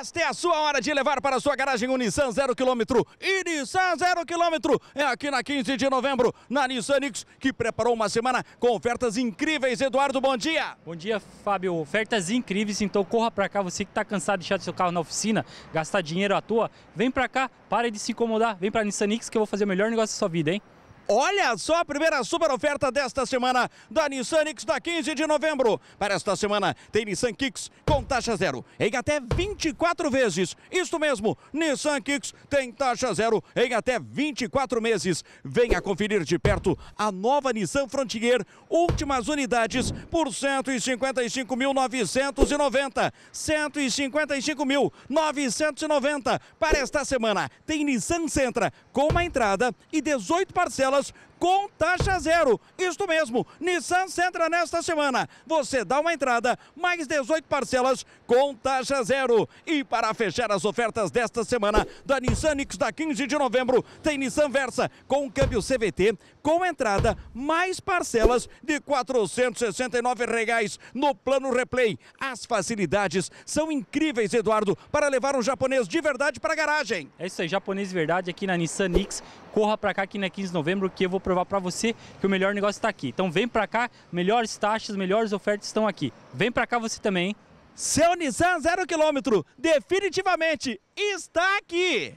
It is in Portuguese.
Esta é a sua hora de levar para sua garagem um Nissan 0 km e Nissan 0 km é aqui na 15 de novembro na Nissan X, que preparou uma semana com ofertas incríveis. Eduardo, bom dia. Bom dia, Fábio. Ofertas incríveis, então corra para cá você que está cansado de deixar seu carro na oficina, gastar dinheiro à toa, vem para cá, pare de se incomodar, vem para Nissan X que eu vou fazer o melhor negócio da sua vida, hein? Olha só a primeira super oferta desta semana da Nissan X da 15 de novembro. Para esta semana tem Nissan Kicks com taxa zero em até 24 vezes. Isto mesmo, Nissan Kicks tem taxa zero em até 24 meses. Venha conferir de perto a nova Nissan Frontier, últimas unidades por 155.990. 155.990 para esta semana. Tem Nissan Sentra com uma entrada e 18 parcelas com taxa zero. Isto mesmo, Nissan Sentra nesta semana. Você dá uma entrada, mais 18 parcelas com taxa zero. E para fechar as ofertas desta semana da Nissan Nix da 15 de novembro, tem Nissan Versa com câmbio CVT, com entrada, mais parcelas de R$ 469 reais no plano replay. As facilidades são incríveis, Eduardo, para levar um japonês de verdade para a garagem. É isso aí, japonês de verdade aqui na Nissan Nix corra para cá aqui na 15 de novembro que eu vou provar para você que o melhor negócio está aqui. Então vem para cá, melhores taxas, melhores ofertas estão aqui. Vem para cá você também, hein? Seu Nissan zero quilômetro definitivamente está aqui!